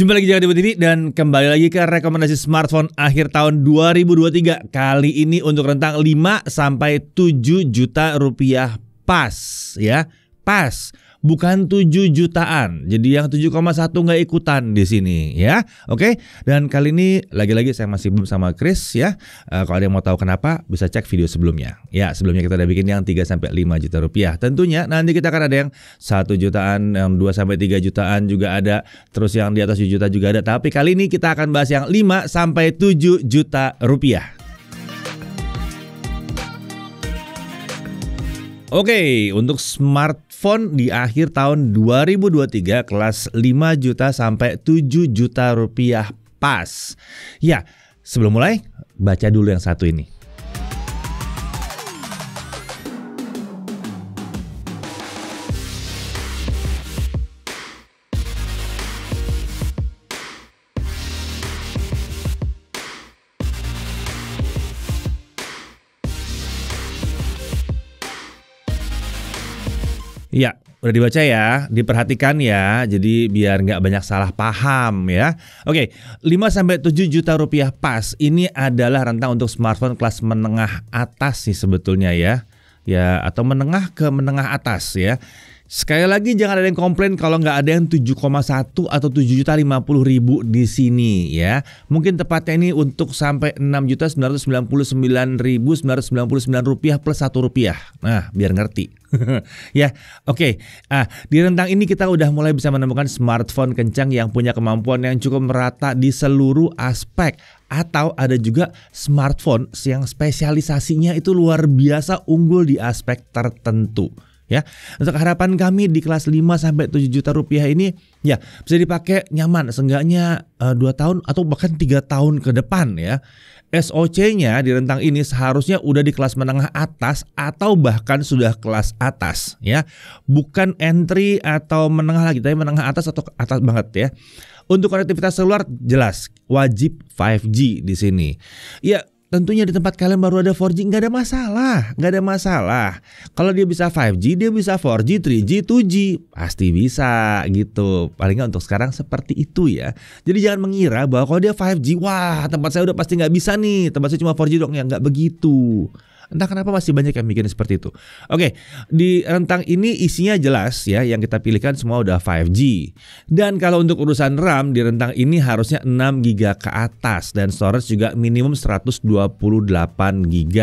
Jumpa lagi di Jakarta TV dan kembali lagi ke rekomendasi smartphone akhir tahun 2023. Kali ini untuk rentang 5 sampai 7 juta rupiah pas ya. Pas bukan 7 jutaan. Jadi yang 7,1 nggak ikutan di sini ya. Oke. Dan kali ini lagi-lagi saya masih belum sama Chris ya. Uh, kalau ada yang mau tahu kenapa bisa cek video sebelumnya. Ya, sebelumnya kita udah bikin yang 3 sampai 5 juta rupiah. Tentunya nanti kita akan ada yang 1 jutaan, yang 2 sampai 3 jutaan juga ada, terus yang di atas 7 juta juga ada. Tapi kali ini kita akan bahas yang 5 sampai 7 juta rupiah. Oke, okay, untuk smart plafon di akhir tahun 2023 kelas 5 juta sampai 7 juta rupiah pas. Ya, sebelum mulai baca dulu yang satu ini. Iya, udah dibaca ya, diperhatikan ya. Jadi biar nggak banyak salah paham ya. Oke, 5 sampai 7 juta rupiah pas. Ini adalah rentang untuk smartphone kelas menengah atas sih sebetulnya ya ya atau menengah ke menengah atas ya. Sekali lagi jangan ada yang komplain kalau nggak ada yang 7,1 atau 7 juta 50 ribu di sini ya. Mungkin tepatnya ini untuk sampai 6 juta 999 ribu 999 rupiah plus 1 rupiah. Nah biar ngerti. ya oke. Okay. Ah, di rentang ini kita udah mulai bisa menemukan smartphone kencang yang punya kemampuan yang cukup merata di seluruh aspek atau ada juga smartphone yang spesialisasinya itu luar biasa unggul di aspek tertentu ya. Untuk harapan kami di kelas 5 sampai tujuh juta rupiah ini ya bisa dipakai nyaman seenggaknya uh, eh, 2 tahun atau bahkan tiga tahun ke depan ya. SOC-nya di rentang ini seharusnya udah di kelas menengah atas atau bahkan sudah kelas atas ya. Bukan entry atau menengah lagi, tapi menengah atas atau atas banget ya. Untuk konektivitas seluler jelas wajib 5G di sini. Ya tentunya di tempat kalian baru ada 4G nggak ada masalah, nggak ada masalah. Kalau dia bisa 5G, dia bisa 4G, 3G, 2G, pasti bisa gitu. Paling nggak untuk sekarang seperti itu ya. Jadi jangan mengira bahwa kalau dia 5G, wah tempat saya udah pasti nggak bisa nih, tempat saya cuma 4G dong ya nggak begitu. Entah kenapa masih banyak yang bikin seperti itu. Oke, di rentang ini isinya jelas ya yang kita pilihkan semua udah 5G. Dan kalau untuk urusan RAM di rentang ini harusnya 6 GB ke atas dan storage juga minimum 128 GB.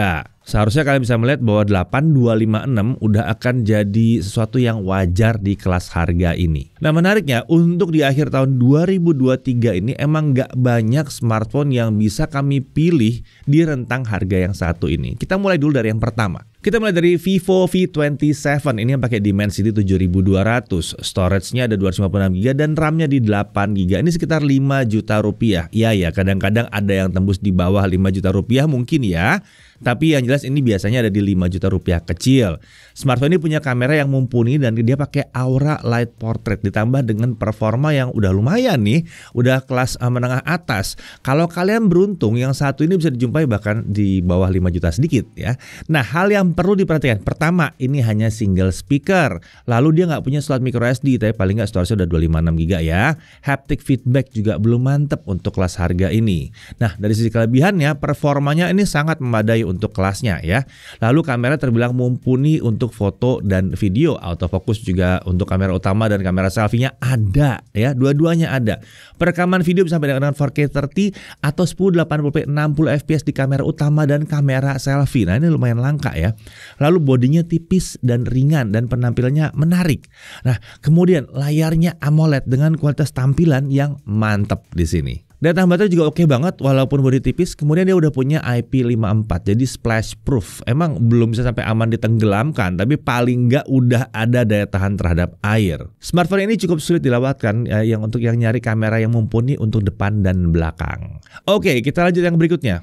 Seharusnya kalian bisa melihat bahwa 8256 udah akan jadi sesuatu yang wajar di kelas harga ini. Nah menariknya untuk di akhir tahun 2023 ini emang gak banyak smartphone yang bisa kami pilih di rentang harga yang satu ini. Kita mulai dulu dari yang pertama. Kita mulai dari Vivo V27. Ini yang pakai Dimensity 7200. Storage-nya ada 256GB dan RAM-nya di 8GB. Ini sekitar 5 juta rupiah. Ya ya, kadang-kadang ada yang tembus di bawah 5 juta rupiah mungkin ya. Tapi yang jelas ini biasanya ada di 5 juta rupiah kecil. Smartphone ini punya kamera yang mumpuni dan dia pakai Aura Light Portrait ditambah dengan performa yang udah lumayan nih, udah kelas eh, menengah atas. Kalau kalian beruntung yang satu ini bisa dijumpai bahkan di bawah 5 juta sedikit ya. Nah, hal yang perlu diperhatikan, pertama ini hanya single speaker. Lalu dia nggak punya slot micro SD, tapi paling nggak storage udah 256 GB ya. Haptic feedback juga belum mantep untuk kelas harga ini. Nah, dari sisi kelebihannya, performanya ini sangat memadai untuk kelasnya ya. Lalu kamera terbilang mumpuni untuk foto dan video. Autofocus juga untuk kamera utama dan kamera selfie-nya ada ya, dua-duanya ada. Perekaman video bisa dengan 4K 30 atau 1080p 60 fps di kamera utama dan kamera selfie. Nah, ini lumayan langka ya. Lalu bodinya tipis dan ringan dan penampilannya menarik. Nah, kemudian layarnya AMOLED dengan kualitas tampilan yang mantap di sini. Data baterai juga oke okay banget walaupun bodi tipis. Kemudian dia udah punya IP54 jadi splash proof. Emang belum bisa sampai aman ditenggelamkan tapi paling nggak udah ada daya tahan terhadap air. Smartphone ini cukup sulit dilawatkan ya, yang untuk yang nyari kamera yang mumpuni untuk depan dan belakang. Oke, okay, kita lanjut yang berikutnya.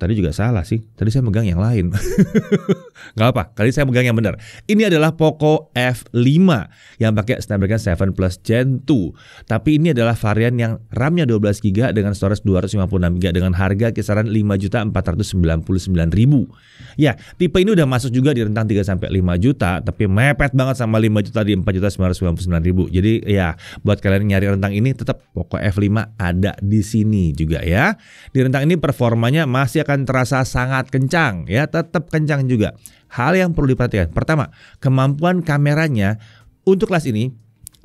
Tadi juga salah sih. Tadi saya megang yang lain. Gak apa, kali saya megang yang benar. Ini adalah Poco F5 yang pakai Snapdragon 7 Plus Gen 2. Tapi ini adalah varian yang RAM-nya 12GB dengan storage 256GB dengan harga kisaran 5.499.000. Ya, tipe ini udah masuk juga di rentang 3 sampai 5 juta, tapi mepet banget sama 5 juta di 4.999.000. Jadi ya, buat kalian yang nyari rentang ini tetap Poco F5 ada di sini juga ya. Di rentang ini performanya masih akan akan terasa sangat kencang ya, tetap kencang juga. Hal yang perlu diperhatikan, pertama, kemampuan kameranya untuk kelas ini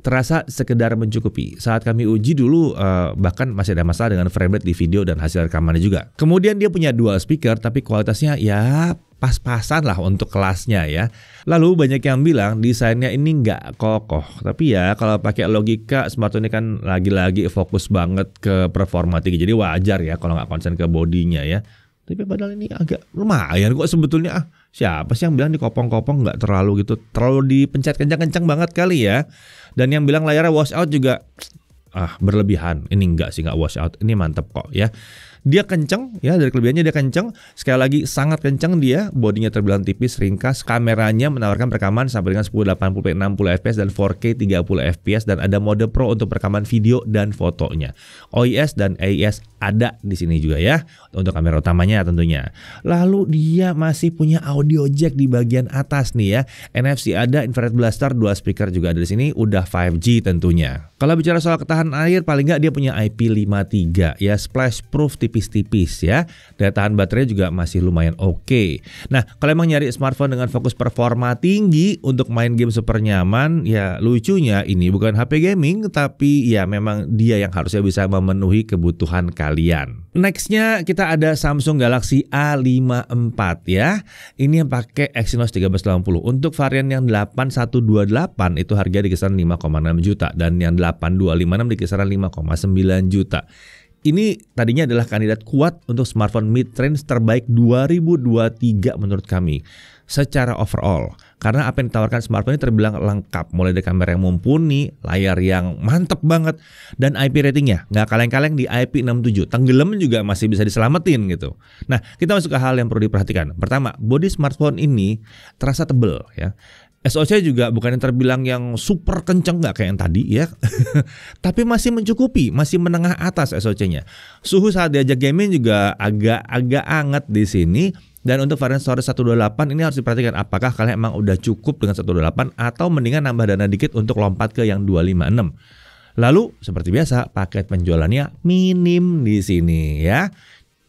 terasa sekedar mencukupi. Saat kami uji dulu eh, bahkan masih ada masalah dengan frame rate di video dan hasil rekamannya juga. Kemudian dia punya dual speaker tapi kualitasnya ya pas-pasan lah untuk kelasnya ya. Lalu banyak yang bilang desainnya ini nggak kokoh. Tapi ya kalau pakai logika smartphone ini kan lagi-lagi fokus banget ke performa tinggi. Jadi wajar ya kalau nggak konsen ke bodinya ya. Tapi padahal ini agak lumayan kok sebetulnya ah. Siapa sih yang bilang dikopong-kopong nggak terlalu gitu, terlalu dipencet kencang-kencang banget kali ya. Dan yang bilang layarnya wash out juga ah berlebihan. Ini nggak sih nggak wash out, ini mantep kok ya. Dia kenceng ya dari kelebihannya dia kenceng. Sekali lagi sangat kenceng dia, bodinya terbilang tipis, ringkas, kameranya menawarkan perekaman sampai dengan 1080p 60 fps dan 4K 30 fps dan ada mode pro untuk perekaman video dan fotonya. OIS dan AIS ada di sini juga ya untuk kamera utamanya tentunya. Lalu dia masih punya audio jack di bagian atas nih ya. NFC ada, infrared blaster, dua speaker juga ada di sini, udah 5G tentunya. Kalau bicara soal ketahan air paling nggak dia punya IP53 ya splash proof tipis tipis-tipis ya. Daya tahan baterai juga masih lumayan oke. Okay. Nah, kalau emang nyari smartphone dengan fokus performa tinggi untuk main game super nyaman, ya lucunya ini bukan HP gaming tapi ya memang dia yang harusnya bisa memenuhi kebutuhan kalian. Nextnya kita ada Samsung Galaxy A54 ya. Ini yang pakai Exynos 1380. Untuk varian yang 8128 itu harga di kisaran 5,6 juta dan yang 8256 di kisaran 5,9 juta ini tadinya adalah kandidat kuat untuk smartphone mid-range terbaik 2023 menurut kami secara overall karena apa yang ditawarkan smartphone ini terbilang lengkap mulai dari kamera yang mumpuni, layar yang mantep banget dan IP ratingnya nggak kaleng-kaleng di IP67 tenggelam juga masih bisa diselamatin gitu nah kita masuk ke hal yang perlu diperhatikan pertama body smartphone ini terasa tebel ya SOC juga bukan yang terbilang yang super kenceng nggak kayak yang tadi ya, tapi masih mencukupi, masih menengah atas SOC-nya. Suhu saat diajak gaming juga agak-agak anget di sini. Dan untuk varian storage 128 ini harus diperhatikan apakah kalian emang udah cukup dengan 128 atau mendingan nambah dana dikit untuk lompat ke yang 256. Lalu seperti biasa paket penjualannya minim di sini ya.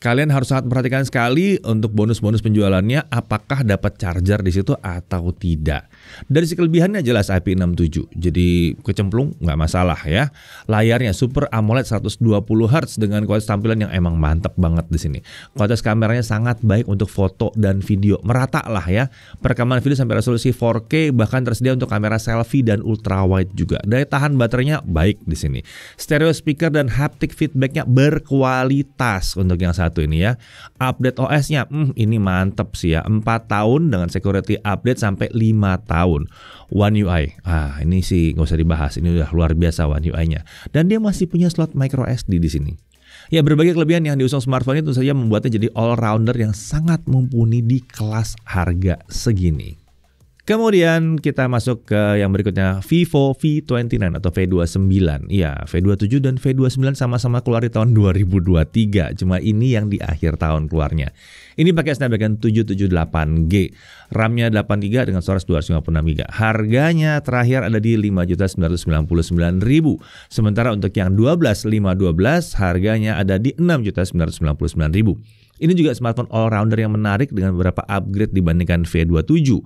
Kalian harus sangat perhatikan sekali untuk bonus-bonus penjualannya apakah dapat charger di situ atau tidak. Dari segi kelebihannya jelas IP67, jadi kecemplung nggak masalah ya. Layarnya Super AMOLED 120 Hz dengan kualitas tampilan yang emang mantep banget di sini. Kualitas kameranya sangat baik untuk foto dan video, merata lah ya. Perekaman video sampai resolusi 4K bahkan tersedia untuk kamera selfie dan ultrawide juga. Daya tahan baterainya baik di sini. Stereo speaker dan haptic feedbacknya berkualitas untuk yang satu ini ya. Update OS-nya, hmm, ini mantep sih ya. 4 tahun dengan security update sampai 5 tahun tahun. One UI, ah ini sih nggak usah dibahas, ini udah luar biasa One UI-nya. Dan dia masih punya slot micro SD di sini. Ya berbagai kelebihan yang diusung smartphone itu saya saja membuatnya jadi all rounder yang sangat mumpuni di kelas harga segini. Kemudian kita masuk ke yang berikutnya Vivo V29 atau V29. Iya, V27 dan V29 sama-sama keluar di tahun 2023. Cuma ini yang di akhir tahun keluarnya. Ini pakai Snapdragon 778G. RAM-nya gb dengan storage 256GB. Harganya terakhir ada di 5.999.000. Sementara untuk yang 12 512 harganya ada di 6.999.000. Ini juga smartphone all-rounder yang menarik dengan beberapa upgrade dibandingkan V27.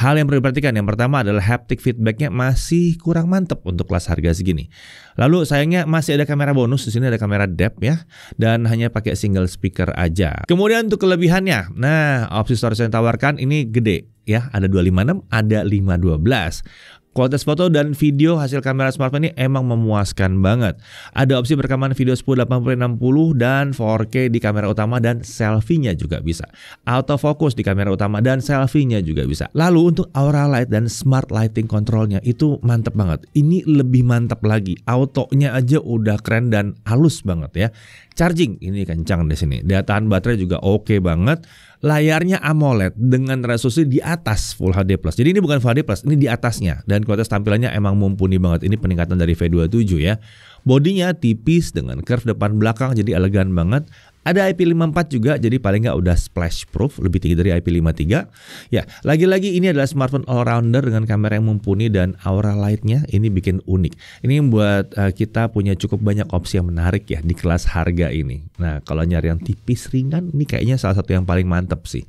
Hal yang perlu diperhatikan yang pertama adalah haptic feedbacknya masih kurang mantep untuk kelas harga segini. Lalu sayangnya masih ada kamera bonus di sini ada kamera depth ya dan hanya pakai single speaker aja. Kemudian untuk kelebihannya, nah opsi storage yang ditawarkan ini gede ya ada 256 ada 512 Kualitas foto dan video hasil kamera smartphone ini emang memuaskan banget. Ada opsi perekaman video 1080 60 dan 4K di kamera utama dan selfie-nya juga bisa. Autofocus di kamera utama dan selfie-nya juga bisa. Lalu untuk aura light dan smart lighting controlnya itu mantep banget. Ini lebih mantep lagi. Autonya aja udah keren dan halus banget ya. Charging ini kencang di sini. Dataan baterai juga oke okay banget layarnya AMOLED dengan resolusi di atas Full HD Plus. Jadi ini bukan Full HD Plus, ini di atasnya dan kualitas tampilannya emang mumpuni banget. Ini peningkatan dari V27 ya. Bodinya tipis dengan curve depan belakang jadi elegan banget. Ada IP54 juga, jadi paling nggak udah splash proof, lebih tinggi dari IP53. Ya, lagi-lagi ini adalah smartphone all rounder dengan kamera yang mumpuni dan aura lightnya ini bikin unik. Ini membuat uh, eh, kita punya cukup banyak opsi yang menarik ya di kelas harga ini. Nah, kalau nyari yang tipis ringan, ini kayaknya salah satu yang paling mantep sih.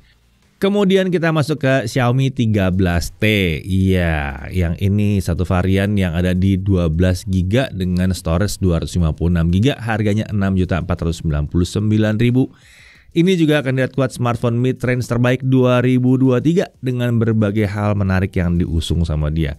Kemudian kita masuk ke Xiaomi 13T. Iya, yang ini satu varian yang ada di 12 GB dengan storage 256 GB, harganya 6.499.000. Ini juga akan dilihat kuat smartphone mid-range terbaik 2023 dengan berbagai hal menarik yang diusung sama dia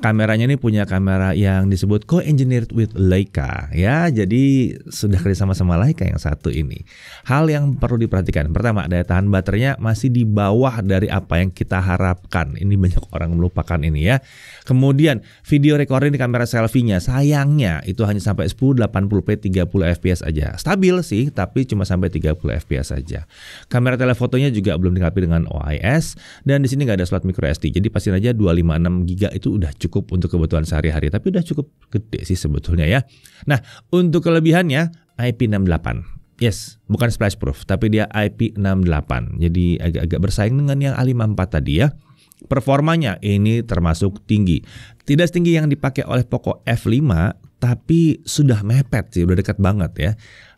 kameranya ini punya kamera yang disebut co-engineered with Leica ya. Jadi sudah kerja sama sama Leica yang satu ini. Hal yang perlu diperhatikan pertama daya tahan baterainya masih di bawah dari apa yang kita harapkan. Ini banyak orang melupakan ini ya. Kemudian video recording di kamera selfie-nya sayangnya itu hanya sampai 1080p 30 fps aja. Stabil sih tapi cuma sampai 30 fps aja. Kamera telefotonya juga belum dilengkapi dengan OIS dan di sini nggak ada slot micro SD. Jadi pastiin aja 256 GB itu udah cukup untuk kebutuhan sehari-hari, tapi udah cukup gede sih sebetulnya ya. Nah, untuk kelebihannya IP68. Yes, bukan splash proof, tapi dia IP68. Jadi agak-agak bersaing dengan yang A54 tadi ya. Performanya ini termasuk tinggi. Tidak setinggi yang dipakai oleh Poco F5 tapi sudah mepet sih, udah dekat banget ya.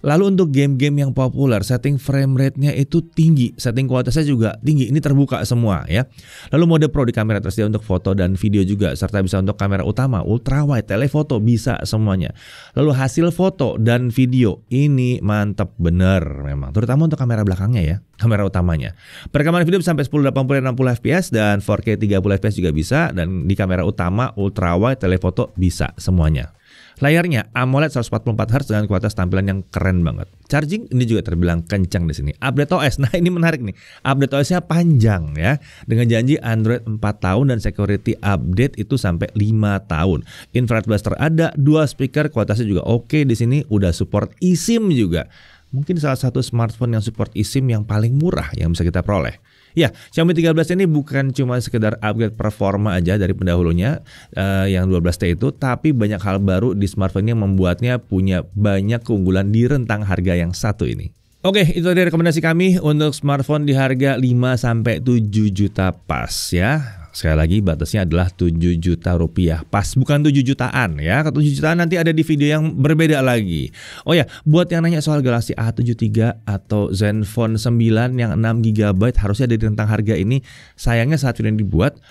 Lalu untuk game-game yang populer, setting frame rate-nya itu tinggi, setting kualitasnya juga tinggi. Ini terbuka semua ya. Lalu mode pro di kamera tersedia untuk foto dan video juga, serta bisa untuk kamera utama, ultra wide, telefoto, bisa semuanya. Lalu hasil foto dan video, ini mantep bener memang. Terutama untuk kamera belakangnya ya, kamera utamanya. Perekaman video bisa sampai 1080 60 fps dan 4K 30 fps juga bisa. Dan di kamera utama, ultra wide, telefoto bisa semuanya. Layarnya AMOLED 144Hz dengan kualitas tampilan yang keren banget. Charging ini juga terbilang kencang di sini. Update OS, nah ini menarik nih. Update OS-nya panjang ya. Dengan janji Android 4 tahun dan security update itu sampai 5 tahun. Infrared blaster ada, dua speaker kualitasnya juga oke di sini, udah support eSIM juga. Mungkin salah satu smartphone yang support eSIM yang paling murah yang bisa kita peroleh. Ya, Xiaomi 13 ini bukan cuma sekedar upgrade performa aja dari pendahulunya uh, yang 12T itu, tapi banyak hal baru di smartphone yang membuatnya punya banyak keunggulan di rentang harga yang satu ini. Oke, itu tadi rekomendasi kami untuk smartphone di harga 5 sampai 7 juta pas ya. Sekali lagi batasnya adalah 7 juta rupiah pas bukan 7 jutaan ya. 7 jutaan nanti ada di video yang berbeda lagi. Oh ya, buat yang nanya soal Galaxy A73 atau Zenfone 9 yang 6 GB harusnya ada di rentang harga ini. Sayangnya saat video ini dibuat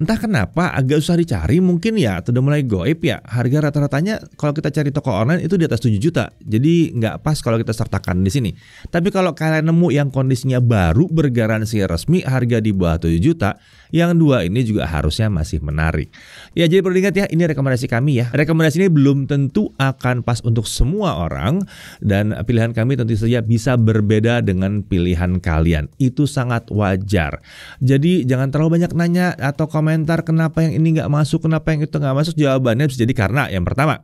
Entah kenapa agak susah dicari mungkin ya sudah mulai goib ya harga rata-ratanya kalau kita cari toko online itu di atas 7 juta jadi nggak pas kalau kita sertakan di sini tapi kalau kalian nemu yang kondisinya baru bergaransi resmi harga di bawah 7 juta yang dua ini juga harusnya masih menarik. Ya jadi perlu diingat ya, ini rekomendasi kami ya. Rekomendasi ini belum tentu akan pas untuk semua orang dan pilihan kami tentu saja bisa berbeda dengan pilihan kalian. Itu sangat wajar. Jadi jangan terlalu banyak nanya atau komentar kenapa yang ini nggak masuk, kenapa yang itu nggak masuk. Jawabannya bisa jadi karena yang pertama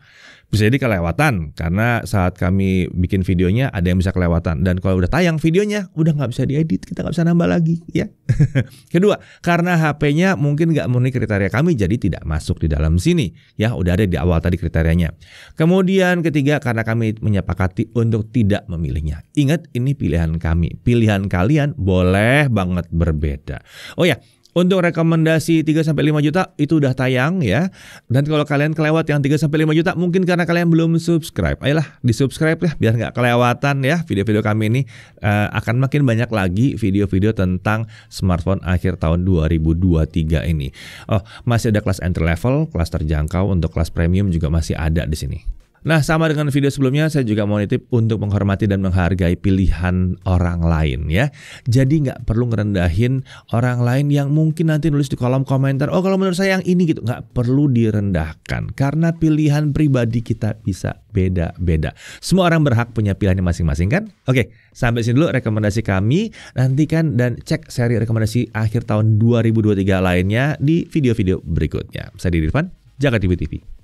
bisa jadi kelewatan karena saat kami bikin videonya ada yang bisa kelewatan dan kalau udah tayang videonya udah nggak bisa diedit kita nggak bisa nambah lagi ya kedua karena HP-nya mungkin nggak memenuhi kriteria kami jadi tidak masuk di dalam sini ya udah ada di awal tadi kriterianya kemudian ketiga karena kami menyepakati untuk tidak memilihnya ingat ini pilihan kami pilihan kalian boleh banget berbeda oh ya untuk rekomendasi 3 sampai 5 juta itu udah tayang ya. Dan kalau kalian kelewat yang 3 sampai 5 juta mungkin karena kalian belum subscribe. Ayolah di-subscribe ya biar nggak kelewatan ya video-video kami ini uh, akan makin banyak lagi video-video tentang smartphone akhir tahun 2023 ini. Oh, masih ada kelas entry level, kelas terjangkau untuk kelas premium juga masih ada di sini. Nah, sama dengan video sebelumnya, saya juga mau nitip untuk menghormati dan menghargai pilihan orang lain ya. Jadi nggak perlu ngerendahin orang lain yang mungkin nanti nulis di kolom komentar, oh kalau menurut saya yang ini gitu. Nggak perlu direndahkan karena pilihan pribadi kita bisa beda-beda. Semua orang berhak punya pilihannya masing-masing kan? Oke, sampai sini dulu rekomendasi kami. Nantikan dan cek seri rekomendasi akhir tahun 2023 lainnya di video-video berikutnya. Saya Didi Irfan, Jaga TV TV.